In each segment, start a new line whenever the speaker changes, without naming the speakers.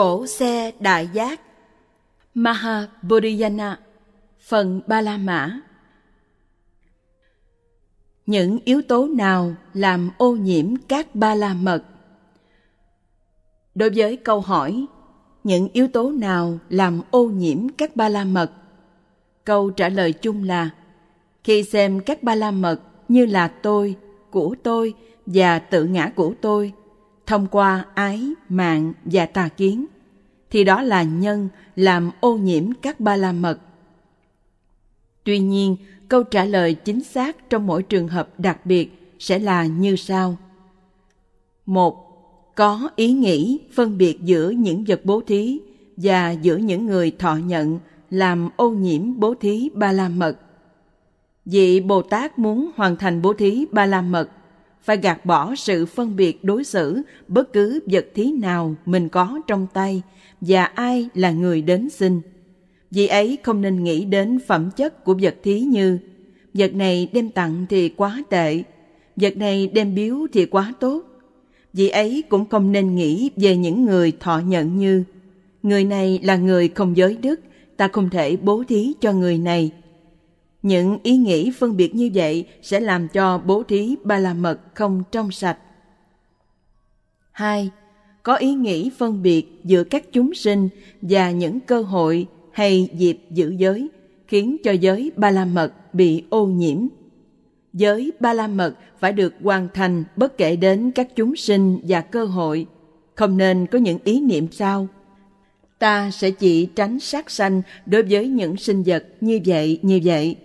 Cổ xe đại giác Mahabodhiyana Phần Ba La Mã Những yếu tố nào làm ô nhiễm các ba la mật? Đối với câu hỏi những yếu tố nào làm ô nhiễm các ba la mật? Câu trả lời chung là khi xem các ba la mật như là tôi, của tôi và tự ngã của tôi thông qua ái, mạng và tà kiến, thì đó là nhân làm ô nhiễm các ba la mật. Tuy nhiên, câu trả lời chính xác trong mỗi trường hợp đặc biệt sẽ là như sau. một Có ý nghĩ phân biệt giữa những vật bố thí và giữa những người thọ nhận làm ô nhiễm bố thí ba la mật. Vị Bồ Tát muốn hoàn thành bố thí ba la mật phải gạt bỏ sự phân biệt đối xử bất cứ vật thí nào mình có trong tay và ai là người đến xin. Vì ấy không nên nghĩ đến phẩm chất của vật thí như vật này đem tặng thì quá tệ, vật này đem biếu thì quá tốt. Vì ấy cũng không nên nghĩ về những người thọ nhận như người này là người không giới đức, ta không thể bố thí cho người này những ý nghĩ phân biệt như vậy sẽ làm cho bố thí ba la mật không trong sạch. 2. Có ý nghĩ phân biệt giữa các chúng sinh và những cơ hội hay dịp giữ giới, khiến cho giới ba la mật bị ô nhiễm. Giới ba la mật phải được hoàn thành bất kể đến các chúng sinh và cơ hội, không nên có những ý niệm sao ta sẽ chỉ tránh sát sanh đối với những sinh vật như vậy như vậy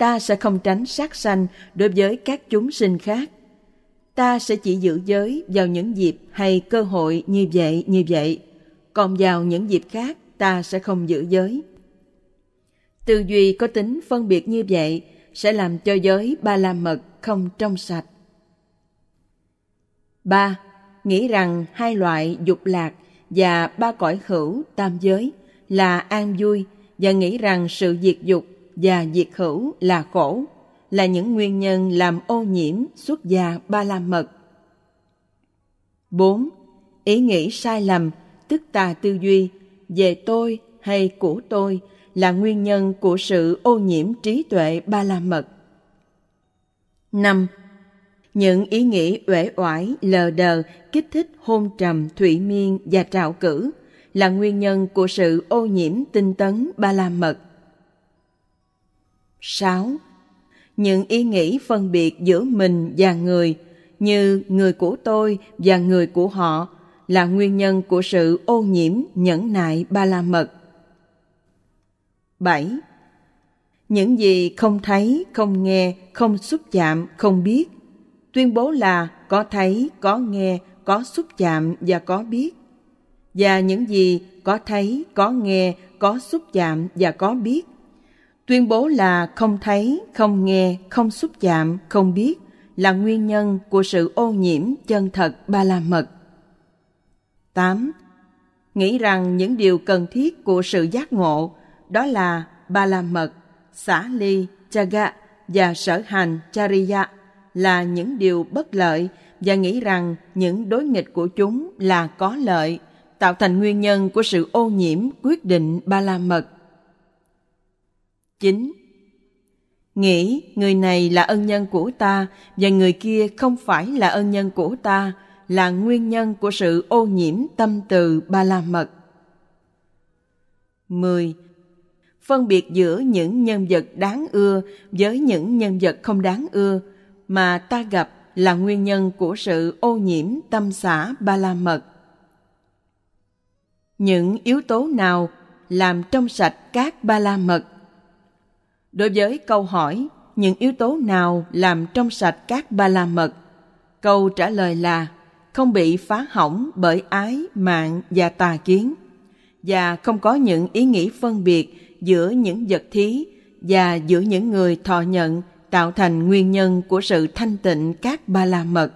ta sẽ không tránh sát sanh đối với các chúng sinh khác. Ta sẽ chỉ giữ giới vào những dịp hay cơ hội như vậy như vậy, còn vào những dịp khác ta sẽ không giữ giới. Tư duy có tính phân biệt như vậy sẽ làm cho giới ba la mật không trong sạch. 3. Nghĩ rằng hai loại dục lạc và ba cõi hữu tam giới là an vui và nghĩ rằng sự diệt dục và diệt khẩu là khổ là những nguyên nhân làm ô nhiễm xuất gia ba la mật. 4. Ý nghĩ sai lầm, tức tà tư duy, về tôi hay của tôi là nguyên nhân của sự ô nhiễm trí tuệ ba la mật. 5. Những ý nghĩ uể oải, lờ đờ, kích thích hôn trầm, thủy miên và trạo cử là nguyên nhân của sự ô nhiễm tinh tấn ba la mật. 6. Những ý nghĩ phân biệt giữa mình và người như người của tôi và người của họ là nguyên nhân của sự ô nhiễm nhẫn nại ba la mật. 7. Những gì không thấy, không nghe, không xúc chạm, không biết, tuyên bố là có thấy, có nghe, có xúc chạm và có biết. Và những gì có thấy, có nghe, có xúc chạm và có biết tuyên bố là không thấy không nghe không xúc chạm không biết là nguyên nhân của sự ô nhiễm chân thật ba la mật 8. Nghĩ rằng những điều cần thiết của sự giác ngộ đó là ba la mật, xả ly, chaga và sở hành chariya là những điều bất lợi và nghĩ rằng những đối nghịch của chúng là có lợi, tạo thành nguyên nhân của sự ô nhiễm quyết định ba la mật 9. Nghĩ người này là ân nhân của ta và người kia không phải là ân nhân của ta là nguyên nhân của sự ô nhiễm tâm từ ba la mật. 10. Phân biệt giữa những nhân vật đáng ưa với những nhân vật không đáng ưa mà ta gặp là nguyên nhân của sự ô nhiễm tâm xã ba la mật. Những yếu tố nào làm trong sạch các ba la mật Đối với câu hỏi những yếu tố nào làm trong sạch các ba la mật? Câu trả lời là không bị phá hỏng bởi ái, mạng và tà kiến và không có những ý nghĩ phân biệt giữa những vật thí và giữa những người thọ nhận tạo thành nguyên nhân của sự thanh tịnh các ba la mật.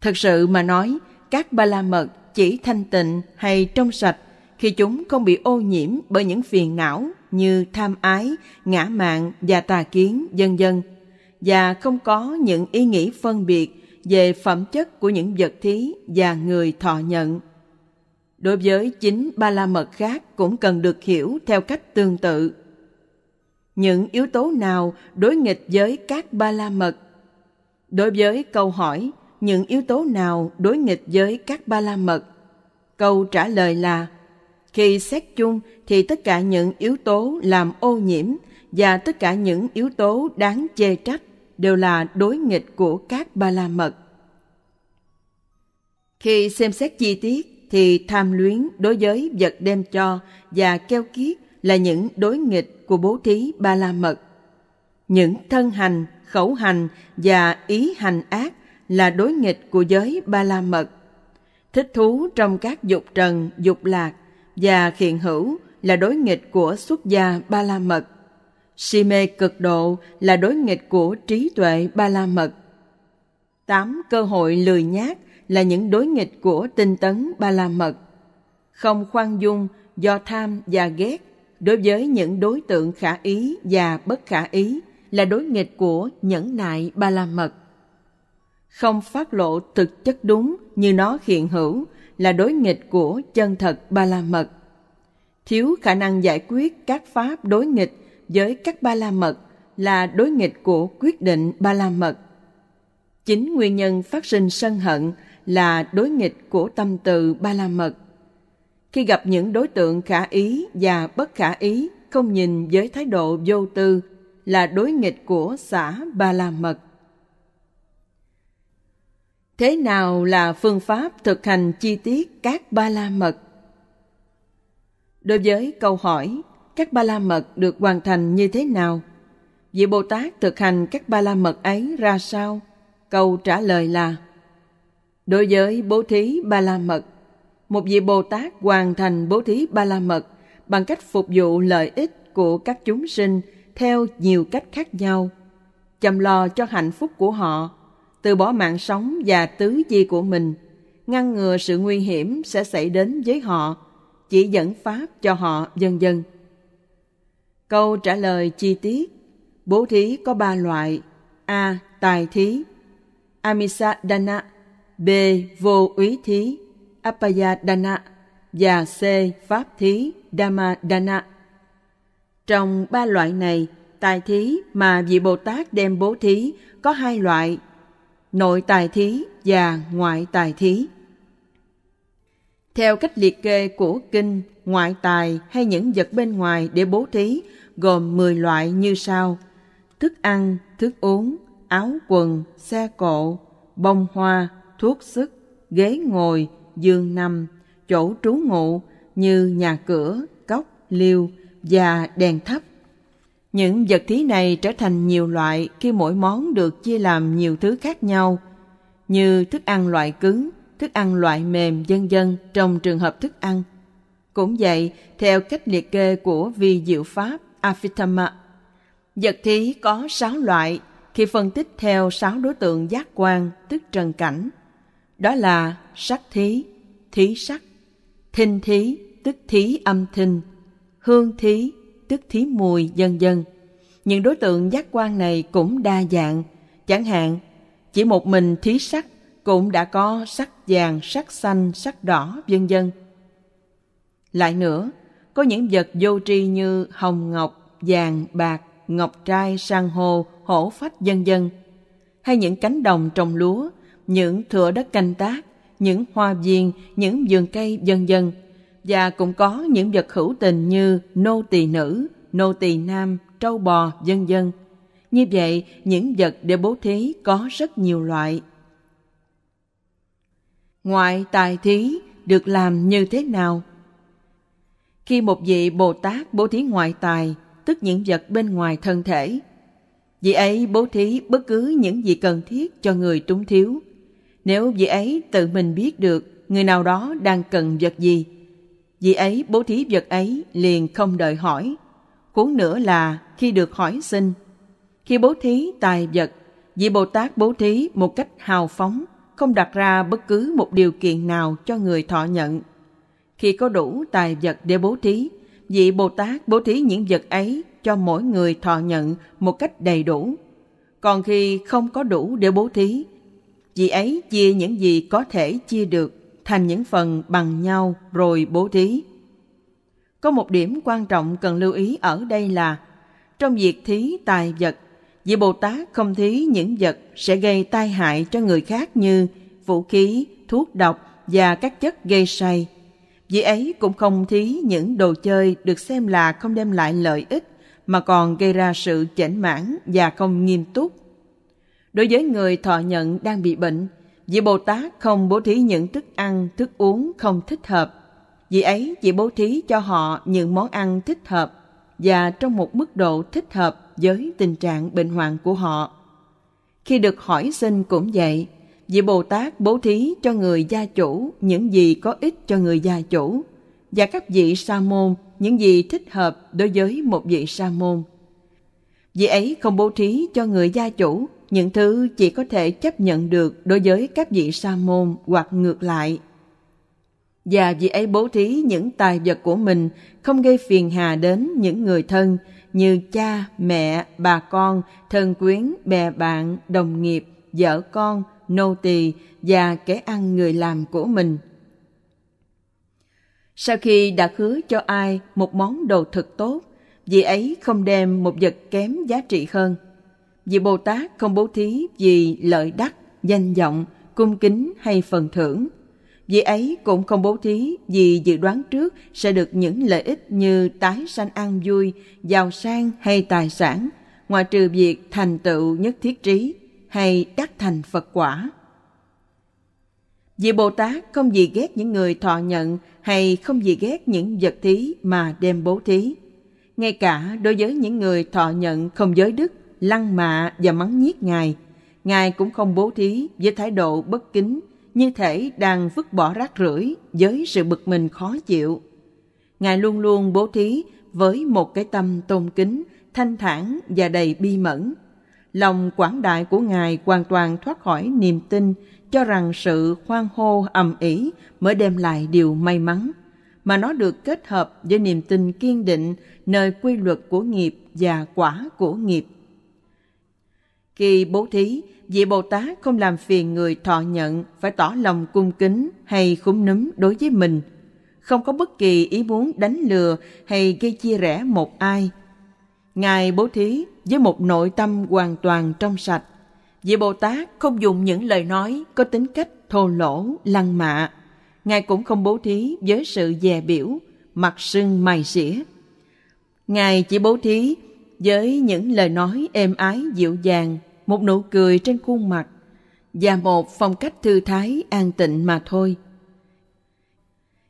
Thật sự mà nói, các ba la mật chỉ thanh tịnh hay trong sạch khi chúng không bị ô nhiễm bởi những phiền não như tham ái, ngã mạn và tà kiến, vân vân và không có những ý nghĩ phân biệt về phẩm chất của những vật thí và người thọ nhận. Đối với chính ba la mật khác cũng cần được hiểu theo cách tương tự. Những yếu tố nào đối nghịch với các ba la mật? Đối với câu hỏi những yếu tố nào đối nghịch với các ba la mật? Câu trả lời là khi xét chung thì tất cả những yếu tố làm ô nhiễm và tất cả những yếu tố đáng chê trách đều là đối nghịch của các ba la mật. Khi xem xét chi tiết thì tham luyến đối với vật đem cho và keo kiết là những đối nghịch của bố thí ba la mật. Những thân hành, khẩu hành và ý hành ác là đối nghịch của giới ba la mật. Thích thú trong các dục trần, dục lạc và hiện hữu là đối nghịch của xuất gia ba la mật. Si mê cực độ là đối nghịch của trí tuệ ba la mật. Tám cơ hội lười nhác là những đối nghịch của tinh tấn ba la mật. Không khoan dung do tham và ghét đối với những đối tượng khả ý và bất khả ý là đối nghịch của nhẫn nại ba la mật. Không phát lộ thực chất đúng như nó hiện hữu là đối nghịch của chân thật ba la mật thiếu khả năng giải quyết các pháp đối nghịch với các ba la mật là đối nghịch của quyết định ba la mật chính nguyên nhân phát sinh sân hận là đối nghịch của tâm từ ba la mật khi gặp những đối tượng khả ý và bất khả ý không nhìn với thái độ vô tư là đối nghịch của xã ba la mật thế nào là phương pháp thực hành chi tiết các ba la mật đối với câu hỏi các ba la mật được hoàn thành như thế nào vị bồ tát thực hành các ba la mật ấy ra sao câu trả lời là đối với bố thí ba la mật một vị bồ tát hoàn thành bố thí ba la mật bằng cách phục vụ lợi ích của các chúng sinh theo nhiều cách khác nhau chăm lo cho hạnh phúc của họ từ bỏ mạng sống và tứ di của mình, ngăn ngừa sự nguy hiểm sẽ xảy đến với họ, chỉ dẫn pháp cho họ dần dần Câu trả lời chi tiết Bố thí có ba loại A. Tài thí Amisadana B. Vô úy thí Apayadana và C. Pháp thí Dhammadana Trong ba loại này, tài thí mà vị Bồ Tát đem bố thí có hai loại nội tài thí và ngoại tài thí. Theo cách liệt kê của kinh, ngoại tài hay những vật bên ngoài để bố thí gồm 10 loại như sau: thức ăn, thức uống, áo quần, xe cộ, bông hoa, thuốc sức, ghế ngồi, giường nằm, chỗ trú ngụ như nhà cửa, cốc, liêu và đèn thắp những vật thí này trở thành nhiều loại khi mỗi món được chia làm nhiều thứ khác nhau, như thức ăn loại cứng, thức ăn loại mềm dân dân trong trường hợp thức ăn. Cũng vậy, theo cách liệt kê của vi diệu pháp Afitama, vật thí có sáu loại khi phân tích theo sáu đối tượng giác quan tức trần cảnh. Đó là sắc thí, thí sắc, thinh thí tức thí âm thinh, hương thí tức thí mùi, dân dân. Những đối tượng giác quan này cũng đa dạng. Chẳng hạn, chỉ một mình thí sắc cũng đã có sắc vàng, sắc xanh, sắc đỏ, vân dân. Lại nữa, có những vật vô tri như hồng ngọc, vàng, bạc, ngọc trai, san hô, hổ phách, dân dân. Hay những cánh đồng trồng lúa, những thửa đất canh tác, những hoa viên, những vườn cây, dân dân và cũng có những vật hữu tình như nô tỳ nữ, nô tỳ nam, trâu bò, vân dân. Như vậy, những vật để bố thí có rất nhiều loại. Ngoại tài thí được làm như thế nào? Khi một vị Bồ Tát bố thí ngoại tài, tức những vật bên ngoài thân thể, vị ấy bố thí bất cứ những gì cần thiết cho người túng thiếu. Nếu vị ấy tự mình biết được người nào đó đang cần vật gì, vì ấy bố thí vật ấy liền không đợi hỏi. Cuốn nữa là khi được hỏi xin. Khi bố thí tài vật, vị Bồ Tát bố thí một cách hào phóng, không đặt ra bất cứ một điều kiện nào cho người thọ nhận. Khi có đủ tài vật để bố thí, vị Bồ Tát bố thí những vật ấy cho mỗi người thọ nhận một cách đầy đủ. Còn khi không có đủ để bố thí, vị ấy chia những gì có thể chia được thành những phần bằng nhau rồi bố thí. Có một điểm quan trọng cần lưu ý ở đây là trong việc thí tài vật, vị Bồ Tát không thí những vật sẽ gây tai hại cho người khác như vũ khí, thuốc độc và các chất gây say. Vị ấy cũng không thí những đồ chơi được xem là không đem lại lợi ích mà còn gây ra sự chảnh mãn và không nghiêm túc. Đối với người thọ nhận đang bị bệnh, Vị Bồ Tát không bố thí những thức ăn, thức uống không thích hợp. Vì ấy, chỉ bố thí cho họ những món ăn thích hợp và trong một mức độ thích hợp với tình trạng bệnh hoạn của họ. Khi được hỏi xin cũng vậy, vị Bồ Tát bố thí cho người gia chủ những gì có ích cho người gia chủ và các vị sa môn những gì thích hợp đối với một vị sa môn. Vị ấy không bố thí cho người gia chủ những thứ chỉ có thể chấp nhận được đối với các vị sa môn hoặc ngược lại. Và vị ấy bố thí những tài vật của mình không gây phiền hà đến những người thân như cha, mẹ, bà con, thân quyến, bè bạn, đồng nghiệp, vợ con, nô tỳ và kẻ ăn người làm của mình. Sau khi đã hứa cho ai một món đồ thực tốt, vị ấy không đem một vật kém giá trị hơn – vì Bồ Tát không bố thí vì lợi đắc, danh vọng, cung kính hay phần thưởng. Vì ấy cũng không bố thí vì dự đoán trước sẽ được những lợi ích như tái sanh an vui, giàu sang hay tài sản, ngoại trừ việc thành tựu nhất thiết trí hay đắc thành Phật quả. Vì Bồ Tát không vì ghét những người thọ nhận hay không vì ghét những vật thí mà đem bố thí. Ngay cả đối với những người thọ nhận không giới đức, lăng mạ và mắng nhiếc Ngài. Ngài cũng không bố thí với thái độ bất kính, như thể đang vứt bỏ rác rưởi với sự bực mình khó chịu. Ngài luôn luôn bố thí với một cái tâm tôn kính, thanh thản và đầy bi mẫn. Lòng quảng đại của Ngài hoàn toàn thoát khỏi niềm tin cho rằng sự khoan hô ầm ĩ mới đem lại điều may mắn mà nó được kết hợp với niềm tin kiên định nơi quy luật của nghiệp và quả của nghiệp khi bố thí, vị Bồ Tát không làm phiền người thọ nhận phải tỏ lòng cung kính hay khúm núm đối với mình, không có bất kỳ ý muốn đánh lừa hay gây chia rẽ một ai. Ngài bố thí với một nội tâm hoàn toàn trong sạch. Vị Bồ Tát không dùng những lời nói có tính cách thô lỗ, lăng mạ. Ngài cũng không bố thí với sự dè biểu, mặt sưng mày xỉa. Ngài chỉ bố thí với những lời nói êm ái dịu dàng, một nụ cười trên khuôn mặt và một phong cách thư thái an tịnh mà thôi.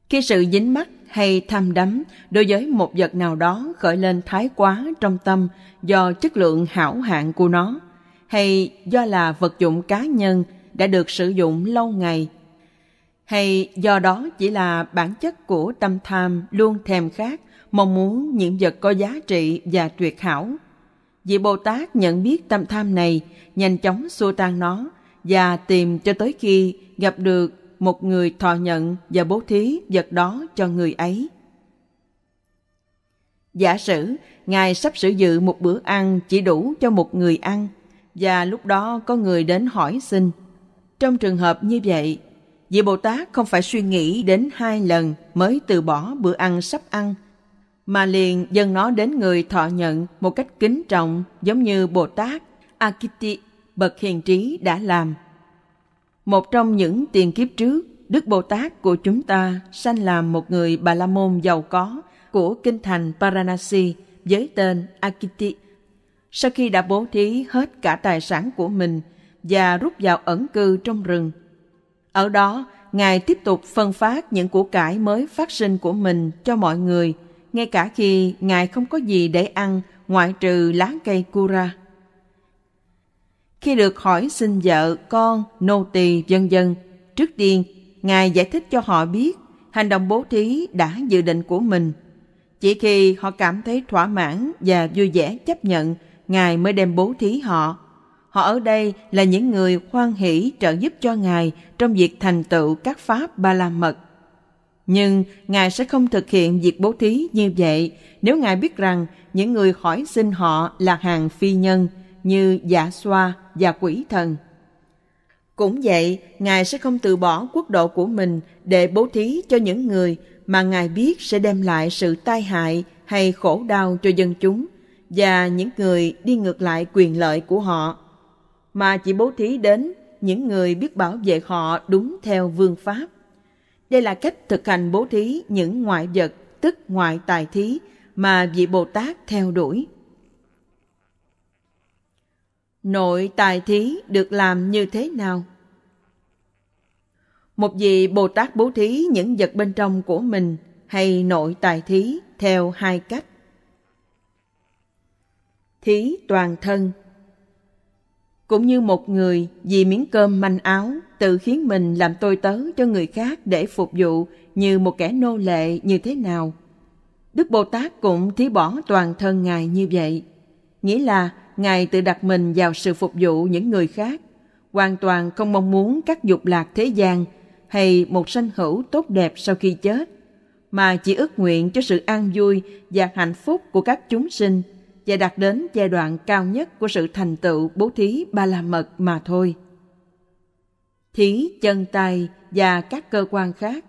Khi sự dính mắt hay tham đắm đối với một vật nào đó khởi lên thái quá trong tâm do chất lượng hảo hạn của nó hay do là vật dụng cá nhân đã được sử dụng lâu ngày hay do đó chỉ là bản chất của tâm tham luôn thèm khát mong muốn những vật có giá trị và tuyệt hảo. Vị Bồ Tát nhận biết tâm tham này, nhanh chóng xua tan nó và tìm cho tới khi gặp được một người thọ nhận và bố thí vật đó cho người ấy. Giả sử Ngài sắp sử dự một bữa ăn chỉ đủ cho một người ăn và lúc đó có người đến hỏi xin. Trong trường hợp như vậy, vị Bồ Tát không phải suy nghĩ đến hai lần mới từ bỏ bữa ăn sắp ăn – mà liền dâng nó đến người thọ nhận một cách kính trọng giống như Bồ Tát Akiti bậc hiền trí đã làm. Một trong những tiền kiếp trước, Đức Bồ Tát của chúng ta sanh làm một người Bà La Môn giàu có của kinh thành Paranasi với tên Akiti. Sau khi đã bố thí hết cả tài sản của mình và rút vào ẩn cư trong rừng, ở đó Ngài tiếp tục phân phát những của cải mới phát sinh của mình cho mọi người – ngay cả khi ngài không có gì để ăn ngoại trừ lá cây cura. Khi được hỏi xin vợ, con, nô tỳ vân vân trước tiên ngài giải thích cho họ biết hành động bố thí đã dự định của mình. Chỉ khi họ cảm thấy thỏa mãn và vui vẻ chấp nhận, ngài mới đem bố thí họ. Họ ở đây là những người khoan hỷ trợ giúp cho ngài trong việc thành tựu các pháp ba la mật nhưng Ngài sẽ không thực hiện việc bố thí như vậy nếu Ngài biết rằng những người hỏi xin họ là hàng phi nhân như giả dạ xoa và quỷ thần. Cũng vậy, Ngài sẽ không từ bỏ quốc độ của mình để bố thí cho những người mà Ngài biết sẽ đem lại sự tai hại hay khổ đau cho dân chúng và những người đi ngược lại quyền lợi của họ, mà chỉ bố thí đến những người biết bảo vệ họ đúng theo vương pháp. Đây là cách thực hành bố thí những ngoại vật, tức ngoại tài thí mà vị Bồ Tát theo đuổi. Nội tài thí được làm như thế nào? Một vị Bồ Tát bố thí những vật bên trong của mình hay nội tài thí theo hai cách. Thí toàn thân cũng như một người vì miếng cơm manh áo tự khiến mình làm tôi tớ cho người khác để phục vụ như một kẻ nô lệ như thế nào. Đức Bồ Tát cũng thí bỏ toàn thân Ngài như vậy. Nghĩa là Ngài tự đặt mình vào sự phục vụ những người khác, hoàn toàn không mong muốn các dục lạc thế gian hay một sanh hữu tốt đẹp sau khi chết, mà chỉ ước nguyện cho sự an vui và hạnh phúc của các chúng sinh và đạt đến giai đoạn cao nhất của sự thành tựu bố thí ba la mật mà thôi. Thí chân tay và các cơ quan khác.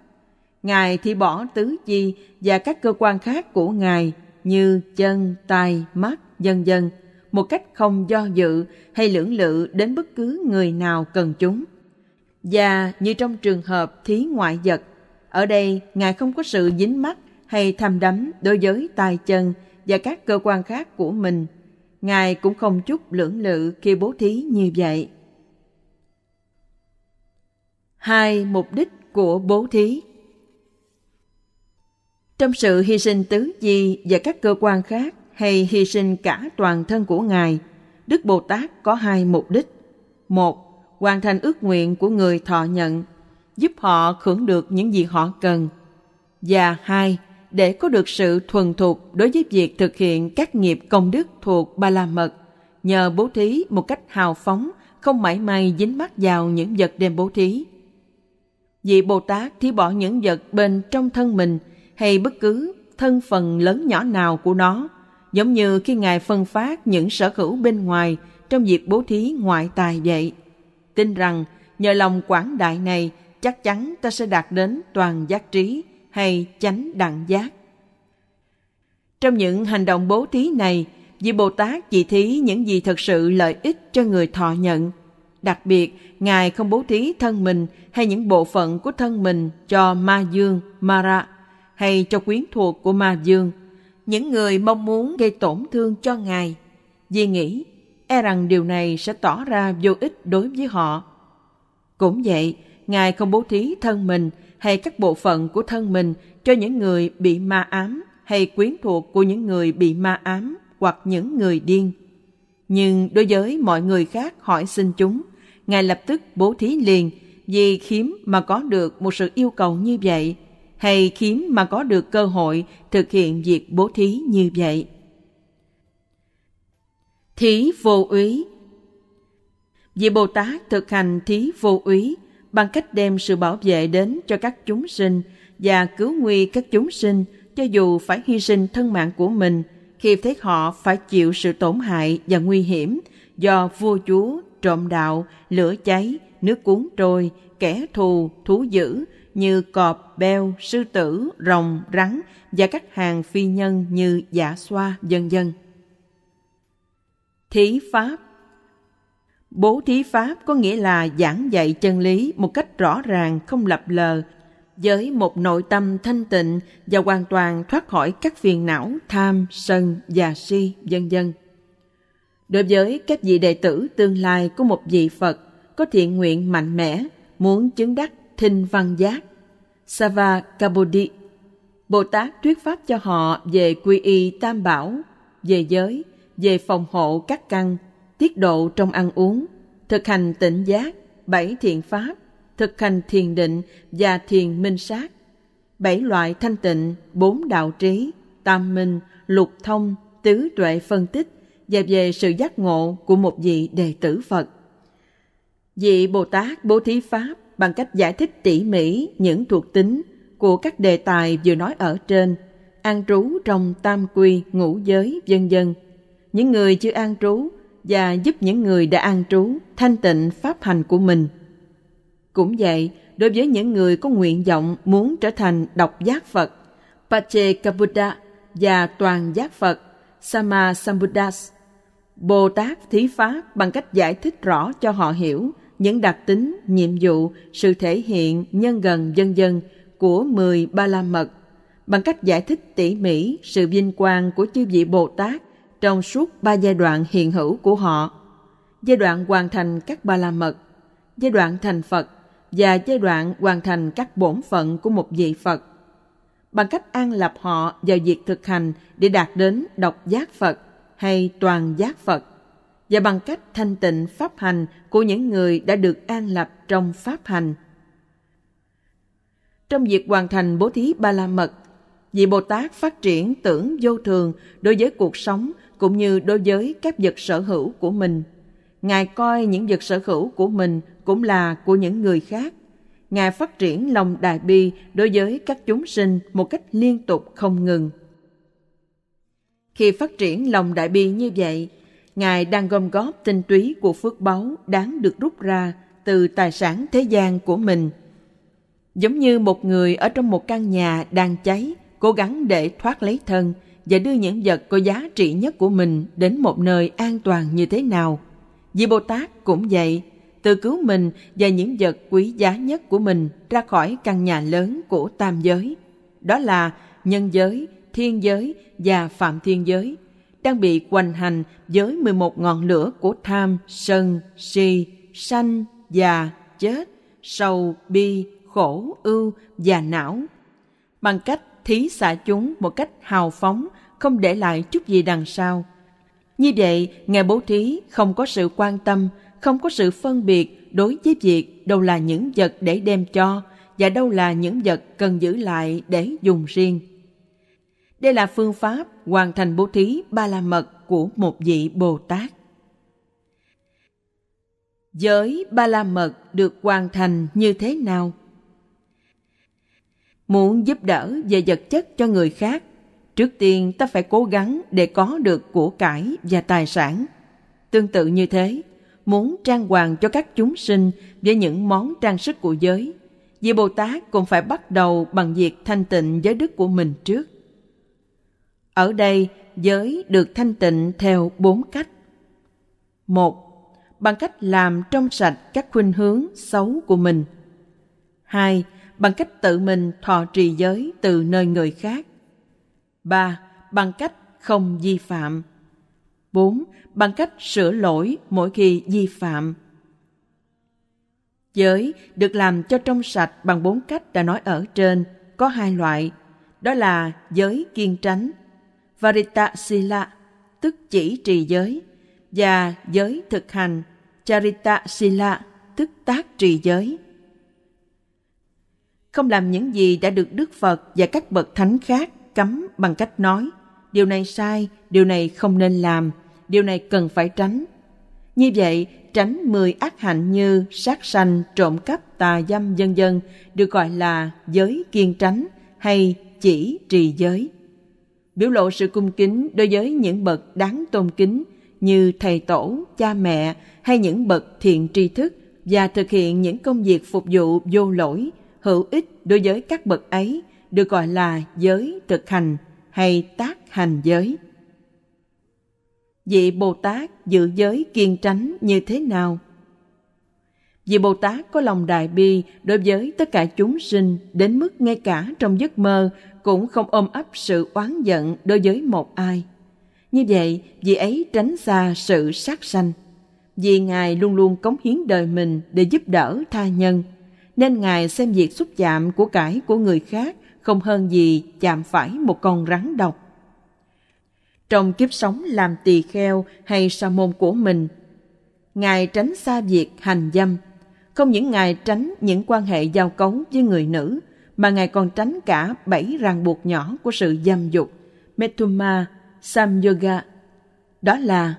Ngài thì bỏ tứ chi và các cơ quan khác của Ngài như chân, tay, mắt, vân vân một cách không do dự hay lưỡng lự đến bất cứ người nào cần chúng. Và như trong trường hợp thí ngoại vật, ở đây Ngài không có sự dính mắt hay tham đắm đối với tay chân và các cơ quan khác của mình. Ngài cũng không chút lưỡng lự khi bố thí như vậy. Hai mục đích của bố thí Trong sự hy sinh tứ di và các cơ quan khác hay hy sinh cả toàn thân của Ngài, Đức Bồ Tát có hai mục đích. Một, hoàn thành ước nguyện của người thọ nhận, giúp họ hưởng được những gì họ cần. Và hai, để có được sự thuần thục đối với việc thực hiện các nghiệp công đức thuộc ba la mật nhờ bố thí một cách hào phóng không mảy may dính mắc vào những vật đem bố thí vị bồ tát thí bỏ những vật bên trong thân mình hay bất cứ thân phần lớn nhỏ nào của nó giống như khi ngài phân phát những sở hữu bên ngoài trong việc bố thí ngoại tài vậy tin rằng nhờ lòng quảng đại này chắc chắn ta sẽ đạt đến toàn giác trí hay chánh đặng giác. Trong những hành động bố thí này, vị Bồ Tát chỉ thí những gì thật sự lợi ích cho người thọ nhận. Đặc biệt, Ngài không bố thí thân mình hay những bộ phận của thân mình cho ma dương, mara hay cho quyến thuộc của ma dương. Những người mong muốn gây tổn thương cho Ngài, vì nghĩ e rằng điều này sẽ tỏ ra vô ích đối với họ. Cũng vậy, Ngài không bố thí thân mình hay các bộ phận của thân mình cho những người bị ma ám hay quyến thuộc của những người bị ma ám hoặc những người điên. Nhưng đối với mọi người khác hỏi xin chúng, Ngài lập tức bố thí liền vì khiếm mà có được một sự yêu cầu như vậy hay khiếm mà có được cơ hội thực hiện việc bố thí như vậy. Thí vô úy Vì Bồ Tát thực hành thí vô úy, bằng cách đem sự bảo vệ đến cho các chúng sinh và cứu nguy các chúng sinh cho dù phải hy sinh thân mạng của mình khi thấy họ phải chịu sự tổn hại và nguy hiểm do vua chúa, trộm đạo, lửa cháy, nước cuốn trôi, kẻ thù, thú dữ như cọp, beo, sư tử, rồng, rắn và các hàng phi nhân như giả xoa, vân dân. Thí Pháp Bố thí pháp có nghĩa là giảng dạy chân lý một cách rõ ràng, không lập lờ, với một nội tâm thanh tịnh và hoàn toàn thoát khỏi các phiền não tham, sân, và si, vân vân. Đối với các vị đệ tử tương lai của một vị Phật có thiện nguyện mạnh mẽ, muốn chứng đắc thinh văn giác, Sava Kabodhi, Bồ Tát thuyết pháp cho họ về quy y tam bảo, về giới, về phòng hộ các căn tiết độ trong ăn uống, thực hành tỉnh giác, bảy thiện pháp, thực hành thiền định và thiền minh sát, bảy loại thanh tịnh, bốn đạo trí, tam minh, lục thông, tứ tuệ phân tích và về sự giác ngộ của một vị đệ tử Phật. Vị Bồ Tát bố thí Pháp bằng cách giải thích tỉ mỉ những thuộc tính của các đề tài vừa nói ở trên, an trú trong tam quy, ngũ giới, vân dân. Những người chưa an trú và giúp những người đã an trú thanh tịnh pháp hành của mình. Cũng vậy, đối với những người có nguyện vọng muốn trở thành độc giác Phật, Pache Kabuddha và toàn giác Phật, Sama Sambuddhas, Bồ Tát thí pháp bằng cách giải thích rõ cho họ hiểu những đặc tính, nhiệm vụ, sự thể hiện, nhân gần dân dân của 10 ba la mật, bằng cách giải thích tỉ mỉ sự vinh quang của chư vị Bồ Tát trong suốt ba giai đoạn hiện hữu của họ giai đoạn hoàn thành các ba la mật giai đoạn thành phật và giai đoạn hoàn thành các bổn phận của một vị phật bằng cách an lập họ vào việc thực hành để đạt đến độc giác phật hay toàn giác phật và bằng cách thanh tịnh pháp hành của những người đã được an lập trong pháp hành trong việc hoàn thành bố thí ba la mật vị bồ tát phát triển tưởng vô thường đối với cuộc sống cũng như đối với các vật sở hữu của mình. Ngài coi những vật sở hữu của mình cũng là của những người khác. Ngài phát triển lòng đại bi đối với các chúng sinh một cách liên tục không ngừng. Khi phát triển lòng đại bi như vậy, Ngài đang gom góp tinh túy của phước báu đáng được rút ra từ tài sản thế gian của mình. Giống như một người ở trong một căn nhà đang cháy, cố gắng để thoát lấy thân – và đưa những vật có giá trị nhất của mình đến một nơi an toàn như thế nào. Vì Bồ Tát cũng vậy, tự cứu mình và những vật quý giá nhất của mình ra khỏi căn nhà lớn của tam giới. Đó là nhân giới, thiên giới và phạm thiên giới, đang bị quanh hành với 11 ngọn lửa của tham, sân, si, sanh, già, chết, sầu, bi, khổ, ưu và não. Bằng cách thí xả chúng một cách hào phóng, không để lại chút gì đằng sau. Như vậy, Ngài bố thí không có sự quan tâm, không có sự phân biệt đối với việc đâu là những vật để đem cho và đâu là những vật cần giữ lại để dùng riêng. Đây là phương pháp hoàn thành bố thí ba la mật của một vị Bồ Tát. Giới ba la mật được hoàn thành như thế nào? Muốn giúp đỡ về vật chất cho người khác, trước tiên ta phải cố gắng để có được của cải và tài sản. Tương tự như thế, muốn trang hoàng cho các chúng sinh với những món trang sức của giới, vị Bồ Tát cũng phải bắt đầu bằng việc thanh tịnh giới đức của mình trước. Ở đây, giới được thanh tịnh theo bốn cách. Một, bằng cách làm trong sạch các khuynh hướng xấu của mình. Hai, bằng cách tự mình thọ trì giới từ nơi người khác. 3. Bằng cách không vi phạm. 4. Bằng cách sửa lỗi mỗi khi vi phạm. Giới được làm cho trong sạch bằng bốn cách đã nói ở trên, có hai loại, đó là giới kiên tránh, Varita Sila, tức chỉ trì giới, và giới thực hành, Charita Sila, tức tác trì giới không làm những gì đã được Đức Phật và các bậc thánh khác cấm bằng cách nói điều này sai, điều này không nên làm, điều này cần phải tránh. Như vậy, tránh mười ác hạnh như sát sanh, trộm cắp, tà dâm dân dân được gọi là giới kiên tránh hay chỉ trì giới. Biểu lộ sự cung kính đối với những bậc đáng tôn kính như thầy tổ, cha mẹ hay những bậc thiện tri thức và thực hiện những công việc phục vụ vô lỗi hữu ích đối với các bậc ấy được gọi là giới thực hành hay tác hành giới. Vị Bồ Tát giữ giới kiên tránh như thế nào? Vị Bồ Tát có lòng đại bi đối với tất cả chúng sinh đến mức ngay cả trong giấc mơ cũng không ôm ấp sự oán giận đối với một ai. Như vậy, vị ấy tránh xa sự sát sanh. Vì Ngài luôn luôn cống hiến đời mình để giúp đỡ tha nhân – nên Ngài xem việc xúc chạm của cải của người khác không hơn gì chạm phải một con rắn độc. Trong kiếp sống làm tỳ kheo hay sa môn của mình, Ngài tránh xa việc hành dâm. Không những Ngài tránh những quan hệ giao cấu với người nữ, mà Ngài còn tránh cả bảy ràng buộc nhỏ của sự dâm dục, Metuma, Samyoga. Đó là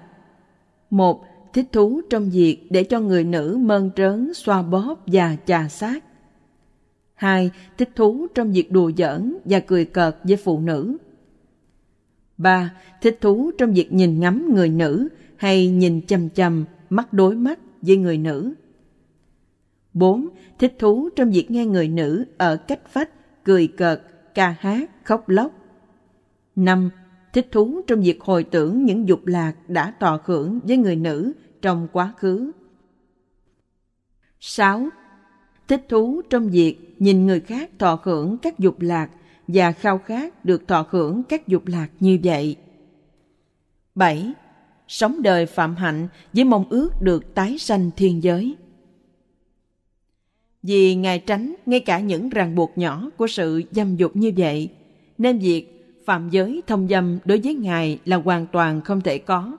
một thích thú trong việc để cho người nữ mơn trớn xoa bóp và chà sát. Hai, thích thú trong việc đùa giỡn và cười cợt với phụ nữ. Ba, thích thú trong việc nhìn ngắm người nữ hay nhìn chằm chằm, mắt đối mắt với người nữ. 4. Thích thú trong việc nghe người nữ ở cách vách, cười cợt, ca hát, khóc lóc. 5 thích thú trong việc hồi tưởng những dục lạc đã tọa hưởng với người nữ trong quá khứ. 6. Thích thú trong việc nhìn người khác tọa hưởng các dục lạc và khao khát được tọa hưởng các dục lạc như vậy. 7. Sống đời phạm hạnh với mong ước được tái sanh thiên giới. Vì Ngài tránh ngay cả những ràng buộc nhỏ của sự dâm dục như vậy, nên việc phạm giới thông dâm đối với Ngài là hoàn toàn không thể có.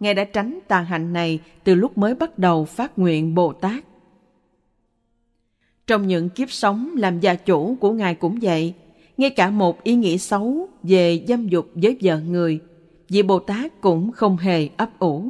Ngài đã tránh tà hạnh này từ lúc mới bắt đầu phát nguyện Bồ Tát. Trong những kiếp sống làm gia chủ của Ngài cũng vậy, ngay cả một ý nghĩ xấu về dâm dục với vợ người, vị Bồ Tát cũng không hề ấp ủ.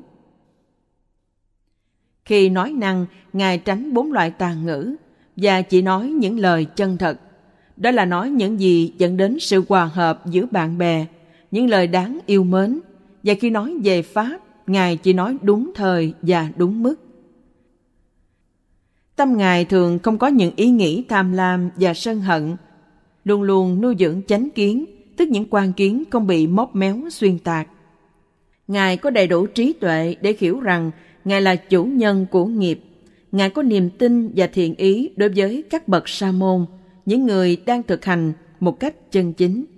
Khi nói năng, Ngài tránh bốn loại tà ngữ và chỉ nói những lời chân thật – đó là nói những gì dẫn đến sự hòa hợp giữa bạn bè những lời đáng yêu mến và khi nói về pháp ngài chỉ nói đúng thời và đúng mức tâm ngài thường không có những ý nghĩ tham lam và sân hận luôn luôn nuôi dưỡng chánh kiến tức những quan kiến không bị móp méo xuyên tạc ngài có đầy đủ trí tuệ để hiểu rằng ngài là chủ nhân của nghiệp ngài có niềm tin và thiện ý đối với các bậc sa môn những người đang thực hành một cách chân chính